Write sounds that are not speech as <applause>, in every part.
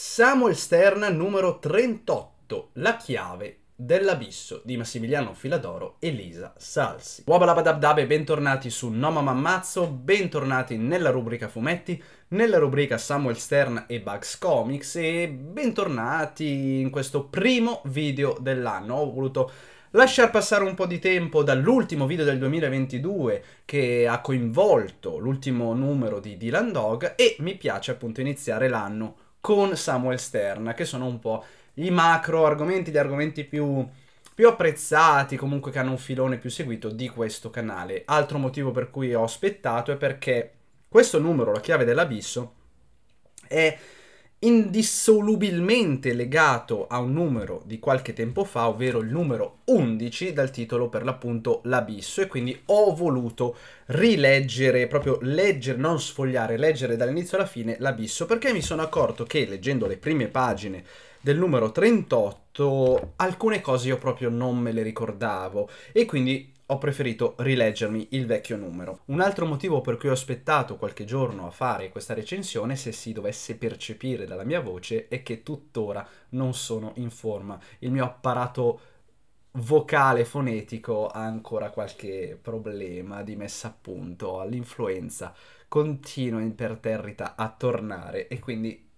Samuel Stern numero 38, La chiave dell'abisso di Massimiliano Filadoro e Lisa Salsi. Wabalabadabdab e bentornati su No Mamma Ammazzo, bentornati nella rubrica fumetti, nella rubrica Samuel Stern e Bugs Comics e bentornati in questo primo video dell'anno. Ho voluto lasciar passare un po' di tempo dall'ultimo video del 2022 che ha coinvolto l'ultimo numero di Dylan Dog e mi piace appunto iniziare l'anno con Samuel Stern, che sono un po' i macro argomenti, gli argomenti più, più apprezzati, comunque che hanno un filone più seguito di questo canale. Altro motivo per cui ho aspettato è perché questo numero, la chiave dell'abisso, è indissolubilmente legato a un numero di qualche tempo fa, ovvero il numero 11 dal titolo per l'appunto L'abisso e quindi ho voluto rileggere, proprio leggere, non sfogliare, leggere dall'inizio alla fine L'abisso perché mi sono accorto che leggendo le prime pagine del numero 38 alcune cose io proprio non me le ricordavo e quindi ho preferito rileggermi il vecchio numero. Un altro motivo per cui ho aspettato qualche giorno a fare questa recensione, se si dovesse percepire dalla mia voce, è che tuttora non sono in forma. Il mio apparato vocale fonetico ha ancora qualche problema di messa a punto, l'influenza continua imperterrita a tornare e quindi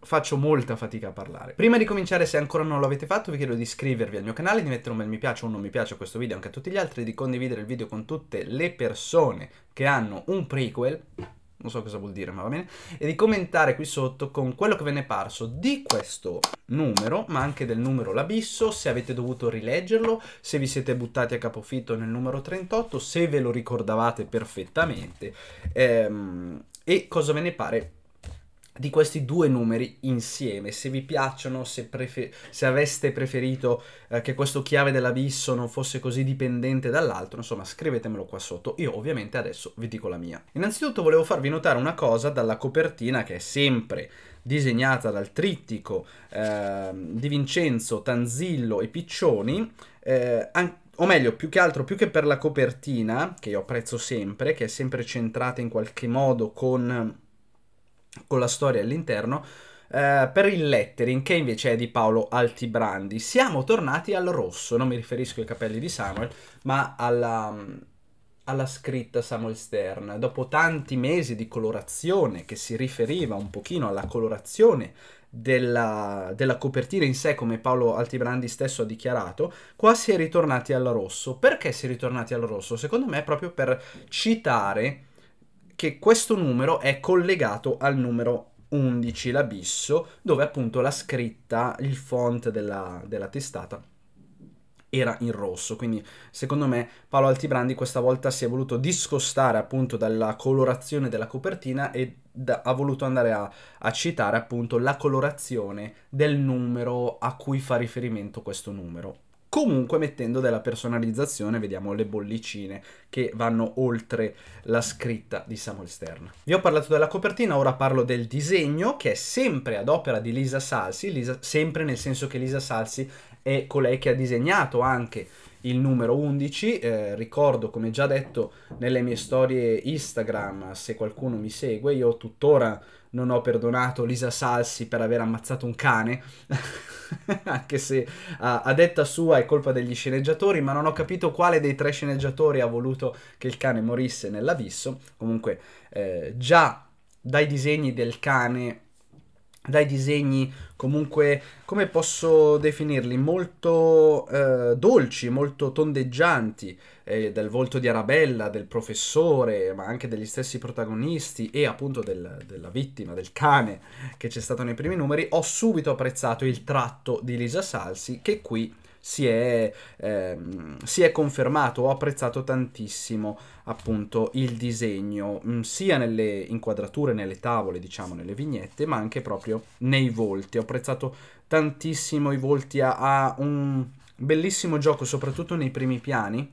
faccio molta fatica a parlare. Prima di cominciare, se ancora non l'avete fatto, vi chiedo di iscrivervi al mio canale, di mettere un bel mi piace o un non mi piace a questo video, anche a tutti gli altri, di condividere il video con tutte le persone che hanno un prequel, non so cosa vuol dire, ma va bene, e di commentare qui sotto con quello che ve ne è parso di questo numero, ma anche del numero l'abisso, se avete dovuto rileggerlo, se vi siete buttati a capofitto nel numero 38, se ve lo ricordavate perfettamente, ehm, e cosa ve ne pare di questi due numeri insieme, se vi piacciono, se, prefer- se aveste preferito eh, che questo chiave dell'abisso non fosse così dipendente dall'altro, insomma scrivetemelo qua sotto, io ovviamente adesso vi dico la mia. Innanzitutto volevo farvi notare una cosa dalla copertina che è sempre disegnata dal trittico eh, di Vincenzo, Tanzillo e Piccioni, eh, o meglio, più che altro, più che per la copertina, che io apprezzo sempre, che è sempre centrata in qualche modo con con la storia all'interno, Uh, per il lettering che invece è di Paolo Altibrandi. Siamo tornati al rosso, non mi riferisco ai capelli di Samuel, ma alla, mm, alla scritta Samuel Stern. Dopo tanti mesi di colorazione che si riferiva un pochino alla colorazione della, della, copertina in sé, come Paolo Altibrandi stesso ha dichiarato, qua si è ritornati al rosso. Perché si è ritornati al rosso? Secondo me è proprio per citare che questo numero è collegato al numero 11, l'abisso, dove appunto la scritta, il font della, della testata era in rosso. Quindi, secondo me, Paolo Altibrandi questa volta si è voluto discostare appunto dalla colorazione della copertina e da, ha voluto andare a, a, citare appunto la colorazione del numero a cui fa riferimento questo numero comunque mettendo della personalizzazione, vediamo le bollicine che vanno oltre la scritta di Samuel Stern. Vi ho parlato della copertina, ora parlo del disegno che è sempre ad opera di Lisa Salsi, Lisa, sempre nel senso che Lisa Salsi è colei che ha disegnato anche il numero 11. Eh, ricordo, come già detto, nelle mie storie Instagram, se qualcuno mi segue, io tuttora non ho perdonato Lisa Salsi per aver ammazzato un cane, <laughs> anche se a, a, detta sua è colpa degli sceneggiatori, ma non ho capito quale dei tre sceneggiatori ha voluto che il cane morisse nell'abisso. Comunque, eh, già dai disegni del cane dai disegni comunque, come posso definirli, molto eh, dolci, molto tondeggianti, eh, del volto di Arabella, del professore, ma anche degli stessi protagonisti e appunto del, della vittima, del cane che c'è stato nei primi numeri, ho subito apprezzato il tratto di Lisa Salsi che qui si è, ehm, si è confermato. Ho apprezzato tantissimo appunto il disegno, mh, mm, sia nelle inquadrature, nelle tavole, diciamo, nelle vignette, ma anche proprio nei volti. Ho apprezzato tantissimo i volti, ha, un bellissimo gioco, soprattutto nei primi piani,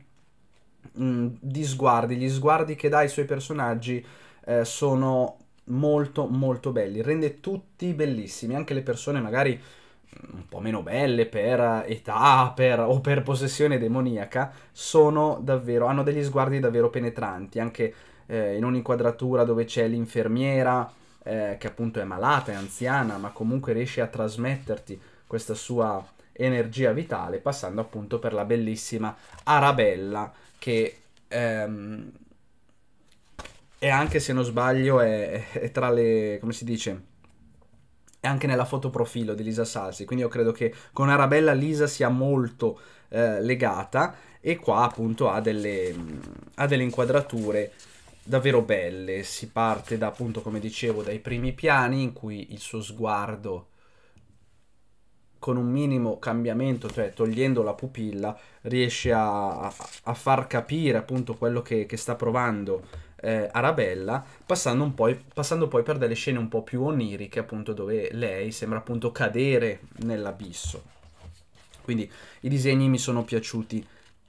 mh, mm, di sguardi. Gli sguardi che dà ai suoi personaggi eh, sono molto molto belli, rende tutti bellissimi, anche le persone magari un po' meno belle per età per, o per possessione demoniaca, sono davvero, hanno degli sguardi davvero penetranti, anche eh, in un'inquadratura dove c'è l'infermiera eh, che appunto è malata, è anziana, ma comunque riesce a trasmetterti questa sua energia vitale, passando appunto per la bellissima Arabella che... Ehm, e anche se non sbaglio è, è tra le... come si dice? e anche nella foto profilo di Lisa Salsi, quindi io credo che con Arabella Lisa sia molto eh, legata e qua appunto ha delle, mm, ha delle inquadrature davvero belle, si parte da appunto come dicevo dai primi piani in cui il suo sguardo con un minimo cambiamento, cioè togliendo la pupilla, riesce a, a far capire appunto quello che, che sta provando eh, Arabella, passando, un po', passando poi per delle scene un po' più oniriche, appunto dove lei sembra appunto cadere nell'abisso. Quindi i disegni mi sono piaciuti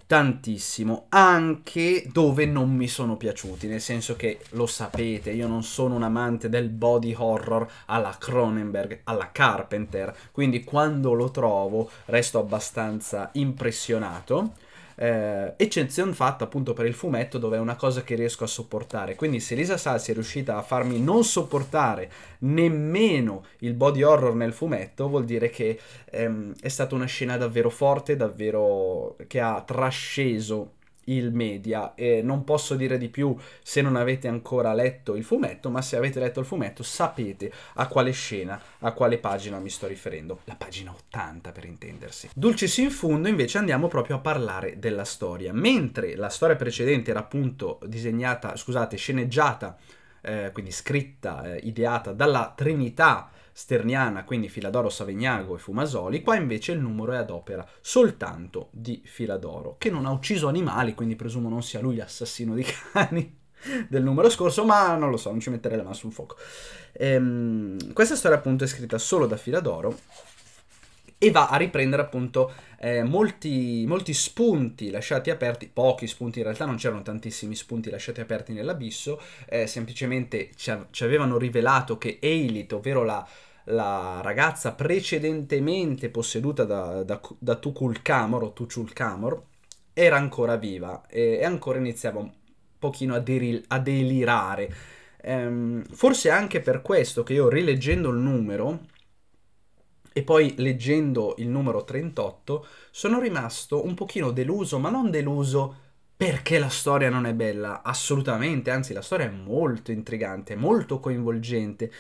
tantissimo, anche dove non mi sono piaciuti, nel senso che lo sapete, io non sono un amante del body horror alla Cronenberg, alla Carpenter, quindi quando lo trovo resto abbastanza impressionato eh, eccezione fatta appunto per il fumetto dove è una cosa che riesco a sopportare. Quindi se Lisa Salsi è riuscita a farmi non sopportare nemmeno il body horror nel fumetto, vuol dire che ehm, è stata una scena davvero forte, davvero che ha trasceso il media e non posso dire di più se non avete ancora letto il fumetto, ma se avete letto il fumetto sapete a quale scena, a quale pagina mi sto riferendo, la pagina 80 per intendersi. Dulcis in fundo invece andiamo proprio a parlare della storia, mentre la storia precedente era appunto disegnata, scusate, sceneggiata, eh, quindi scritta, eh, ideata dalla Trinità Sterniana, quindi Filadoro Savegnago e Fumasoli, qua invece il numero è ad opera soltanto di Filadoro, che non ha ucciso animali, quindi presumo non sia lui l'assassino di cani <laughs> del numero scorso, ma non lo so, non ci metterei la mano sul fuoco. Ehm, questa storia appunto è scritta solo da Filadoro e va a riprendere appunto eh, molti, molti, spunti lasciati aperti, pochi spunti in realtà, non c'erano tantissimi spunti lasciati aperti nell'abisso, eh, semplicemente ci, av ci, avevano rivelato che Eilith, ovvero la, la ragazza precedentemente posseduta da, da, da Tukulkamor o Tuchulkamor era ancora viva e, e, ancora iniziava un pochino a, deril, a delirare. Ehm, forse anche per questo che io rileggendo il numero e poi leggendo il numero 38 sono rimasto un pochino deluso, ma non deluso perché la storia non è bella, assolutamente, anzi la storia è molto intrigante, molto coinvolgente,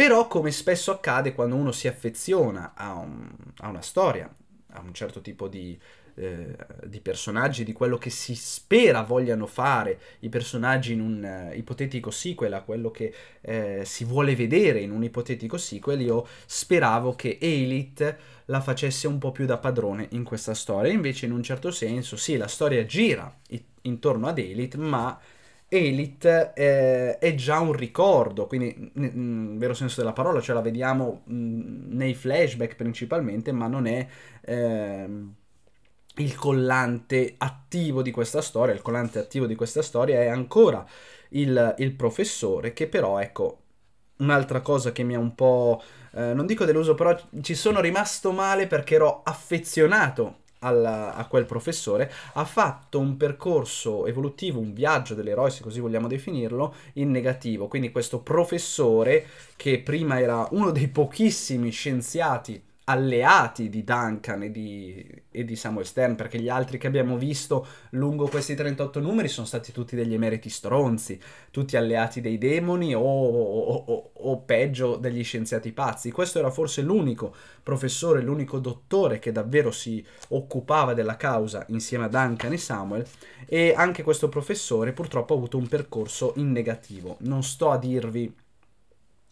però, come spesso accade quando uno si affeziona a, un, a una storia, a un certo tipo di, eh, di personaggi, di quello che si spera vogliano fare i personaggi in un uh, ipotetico sequel, a quello che eh, si vuole vedere in un ipotetico sequel, io speravo che Elite la facesse un po' più da padrone in questa storia. Invece, in un certo senso, sì, la storia gira intorno ad Elite, ma Elite eh, è già un ricordo, quindi nel vero senso della parola, cioè la vediamo mh, mhmm, nei flashback principalmente, ma non è eh, il collante attivo di questa storia, il collante attivo di questa storia è ancora il, il professore che però, ecco, un'altra cosa che mi ha un po', eh, non dico deluso, però ci sono rimasto male perché ero affezionato alla, a quel professore, ha fatto un percorso evolutivo, un viaggio dell'eroe, se così vogliamo definirlo, in negativo. Quindi questo professore, che prima era uno dei pochissimi scienziati alleati di Duncan e di, e di, Samuel Stern, perché gli altri che abbiamo visto lungo questi 38 numeri sono stati tutti degli emeriti stronzi, tutti alleati dei demoni o, o, o, o peggio degli scienziati pazzi. Questo era forse l'unico professore, l'unico dottore che davvero si occupava della causa insieme a Duncan e Samuel e anche questo professore purtroppo ha avuto un percorso in negativo. Non sto a dirvi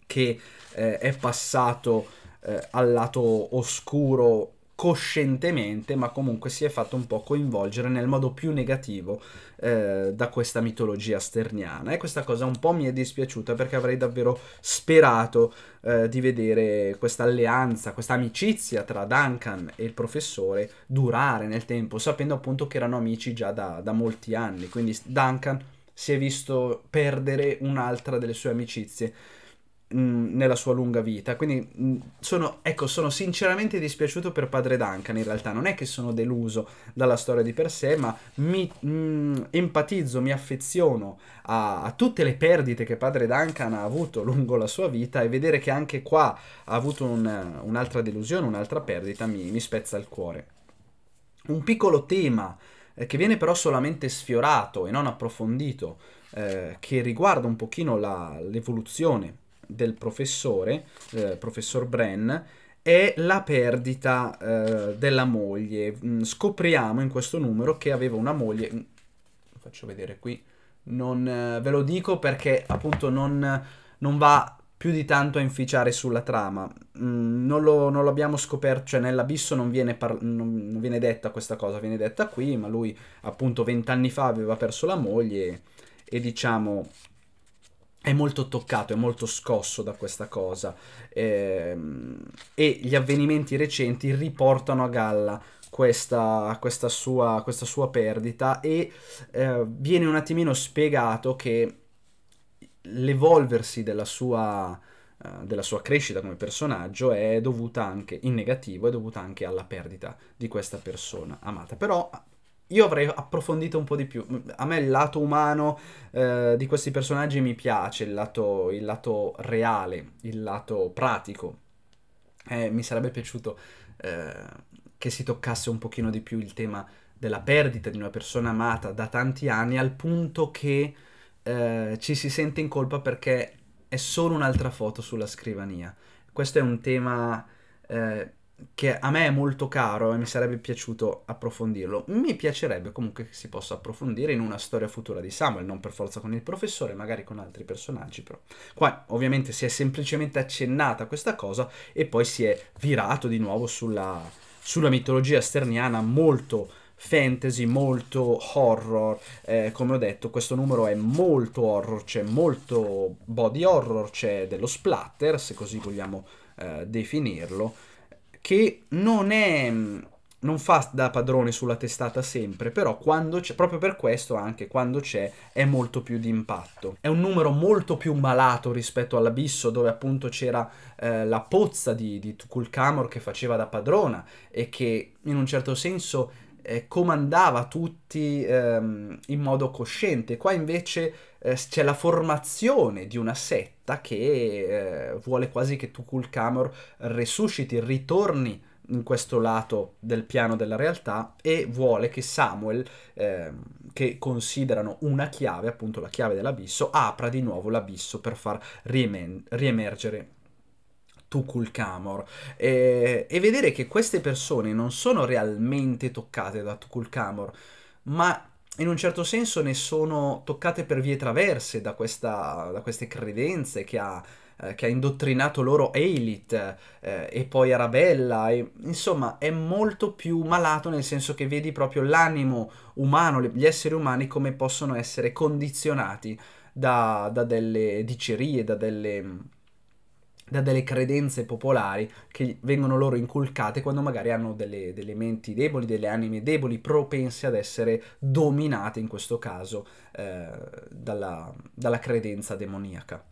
che eh, è passato eh, al lato oscuro coscientemente, ma comunque si è fatto un po' coinvolgere nel modo più negativo eh, da questa mitologia sterniana. E questa cosa un po' mi è dispiaciuta perché avrei davvero sperato eh, di vedere questa alleanza, questa amicizia tra Duncan e il professore durare nel tempo, sapendo appunto che erano amici già da, da molti anni. Quindi Duncan si è visto perdere un'altra delle sue amicizie nella sua lunga vita. Quindi sono, ecco, sono sinceramente dispiaciuto per padre Duncan in realtà. Non è che sono deluso dalla storia di per sé, ma mi mh, empatizzo, mi affeziono a, a, tutte le perdite che padre Duncan ha avuto lungo la sua vita e vedere che anche qua ha avuto un, un'altra delusione, un'altra perdita, mi, mi spezza il cuore. Un piccolo tema eh, che viene però solamente sfiorato e non approfondito, eh, che riguarda un pochino l'evoluzione del professore, eh, professor Bren, è la perdita eh, della moglie. Mm, scopriamo in questo numero che aveva una moglie, mm, lo faccio vedere qui, non eh, ve lo dico perché appunto non, non, va più di tanto a inficiare sulla trama. Mm, non, lo, abbiamo scoperto, cioè nell'abisso non non, non viene detta questa cosa, viene detta qui, ma lui appunto vent'anni fa aveva perso la moglie e diciamo è molto toccato, è molto scosso da questa cosa eh, e gli avvenimenti recenti riportano a galla questa, questa, sua, questa sua, perdita e eh, viene un attimino spiegato che l'evolversi della sua, eh, della sua crescita come personaggio è dovuta anche, in negativo, è dovuta anche alla perdita di questa persona amata. Però io avrei approfondito un po' di più. A me il lato umano eh, di questi personaggi mi piace, il lato, il lato reale, il lato pratico. Eh, mi sarebbe piaciuto eh, che si toccasse un pochino di più il tema della perdita di una persona amata da tanti anni al punto che eh, ci si sente in colpa perché è solo un'altra foto sulla scrivania. Questo è un tema eh, che a me è molto caro e mi sarebbe piaciuto approfondirlo. Mi piacerebbe comunque che si possa approfondire in una storia futura di Samuel, non per forza con il professore, magari con altri personaggi, però. Qua ovviamente si è semplicemente accennata questa cosa e poi si è virato di nuovo sulla, sulla mitologia sterniana molto fantasy, molto horror. Eh, come ho detto, questo numero è molto horror, c'è molto body horror, c'è dello splatter, se così vogliamo eh, definirlo che non è non fa da padrone sulla testata sempre, però quando c'è, proprio per questo anche quando c'è è molto più di impatto. È un numero molto più malato rispetto all'abisso dove appunto c'era eh, la pozza di, di Tukulkamor che faceva da padrona e che in un certo senso eh, comandava tutti ehm, in modo cosciente. Qua invece eh, c'è la formazione di una setta vendetta che eh, vuole quasi che Tukul Kamor resusciti, ritorni in questo lato del piano della realtà e vuole che Samuel, eh, che considerano una chiave, appunto la chiave dell'abisso, apra di nuovo l'abisso per far riemen- riemergere Tukulkamor e, e vedere che queste persone non sono realmente toccate da Tukul Kamor, ma in un certo senso ne sono toccate per vie traverse da, questa, da queste credenze che ha, eh, che ha indottrinato loro Eilith eh, e poi Arabella, e, insomma è molto più malato nel senso che vedi proprio l'animo umano, gli esseri umani come possono essere condizionati da, da delle dicerie, da delle da delle credenze popolari che vengono loro inculcate quando magari hanno delle, delle menti deboli, delle anime deboli, propense ad essere dominate in questo caso eh, dalla, dalla credenza demoniaca.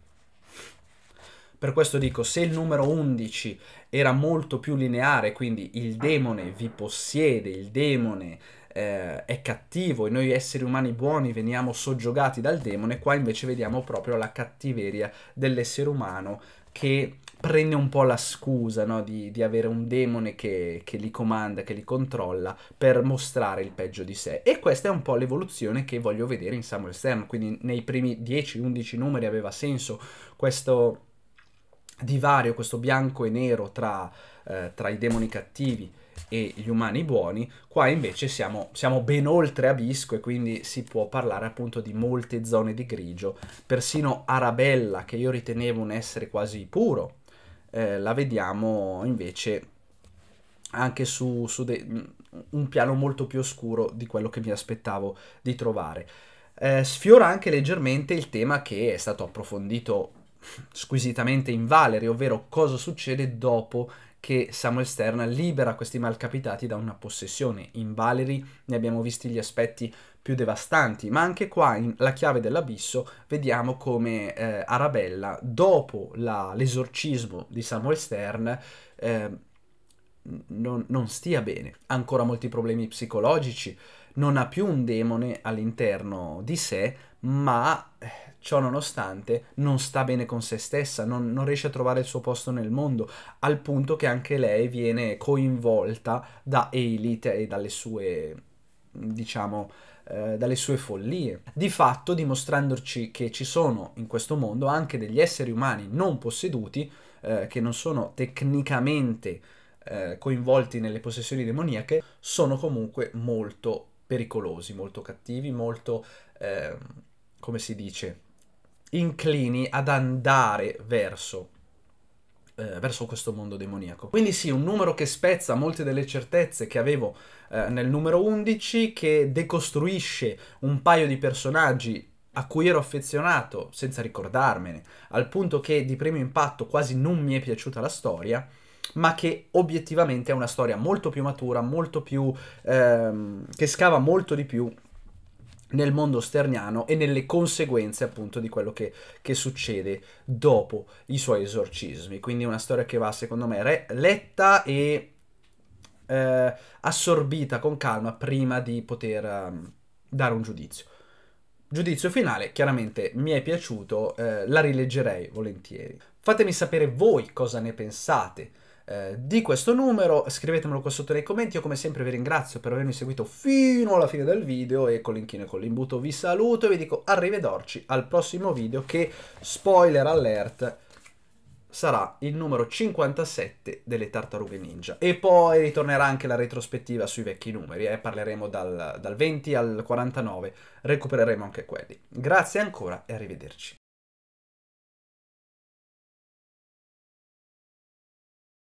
Per questo dico, se il numero 11 era molto più lineare, quindi il demone vi possiede, il demone eh, è cattivo e noi esseri umani buoni veniamo soggiogati dal demone, qua invece vediamo proprio la cattiveria dell'essere umano che prende un po' la scusa no? di, di, avere un demone che, che, li comanda, che li controlla per mostrare il peggio di sé. E questa è un po' l'evoluzione che voglio vedere in Samuel Stern. Quindi nei primi 10-11 numeri aveva senso questo divario, questo bianco e nero tra, eh, tra i demoni cattivi e gli umani buoni, qua invece siamo, siamo ben oltre Abisco e quindi si può parlare appunto di molte zone di grigio, persino Arabella che io ritenevo un essere quasi puro, eh, la vediamo invece anche su, su un piano molto più oscuro di quello che mi aspettavo di trovare. Eh, sfiora anche leggermente il tema che è stato approfondito squisitamente in Valerie, ovvero cosa succede dopo che Samuel Stern libera questi malcapitati da una possessione. In Valery ne abbiamo visti gli aspetti più devastanti, ma anche qua in La chiave dell'abisso vediamo come eh, Arabella, dopo l'esorcismo di Samuel Stern, eh, non, non stia bene, ha ancora molti problemi psicologici, non ha più un demone all'interno di sé, ma eh, ciò nonostante non sta bene con se stessa, non, non riesce a trovare il suo posto nel mondo, al punto che anche lei viene coinvolta da Elite e dalle sue, diciamo, eh, dalle sue follie, di fatto dimostrandoci che ci sono in questo mondo anche degli esseri umani non posseduti eh, che non sono tecnicamente eh, coinvolti nelle possessioni demoniache, sono comunque molto pericolosi, molto cattivi, molto, eh, come si dice, inclini ad andare verso eh, verso questo mondo demoniaco. Quindi sì, un numero che spezza molte delle certezze che avevo eh, nel numero 11, che decostruisce un paio di personaggi a cui ero affezionato senza ricordarmene, al punto che di primo impatto quasi non mi è piaciuta la storia, ma che obiettivamente è una storia molto più matura, molto più... Ehm, che scava molto di più nel mondo sterniano e nelle conseguenze appunto di quello che, che, succede dopo i suoi esorcismi. Quindi una storia che va secondo me letta e eh, assorbita con calma prima di poter um, dare un giudizio. Giudizio finale, chiaramente mi è piaciuto, eh, la rileggerei volentieri. Fatemi sapere voi cosa ne pensate eh, di questo numero, scrivetemelo qua sotto nei commenti, io come sempre vi ringrazio per avermi seguito fino alla fine del video e con l'inchino e con l'imbuto vi saluto e vi dico arrivederci al prossimo video che, spoiler alert, sarà il numero 57 delle Tartarughe Ninja. E poi ritornerà anche la retrospettiva sui vecchi numeri, eh? parleremo dal, dal 20 al 49, recupereremo anche quelli. Grazie ancora e arrivederci.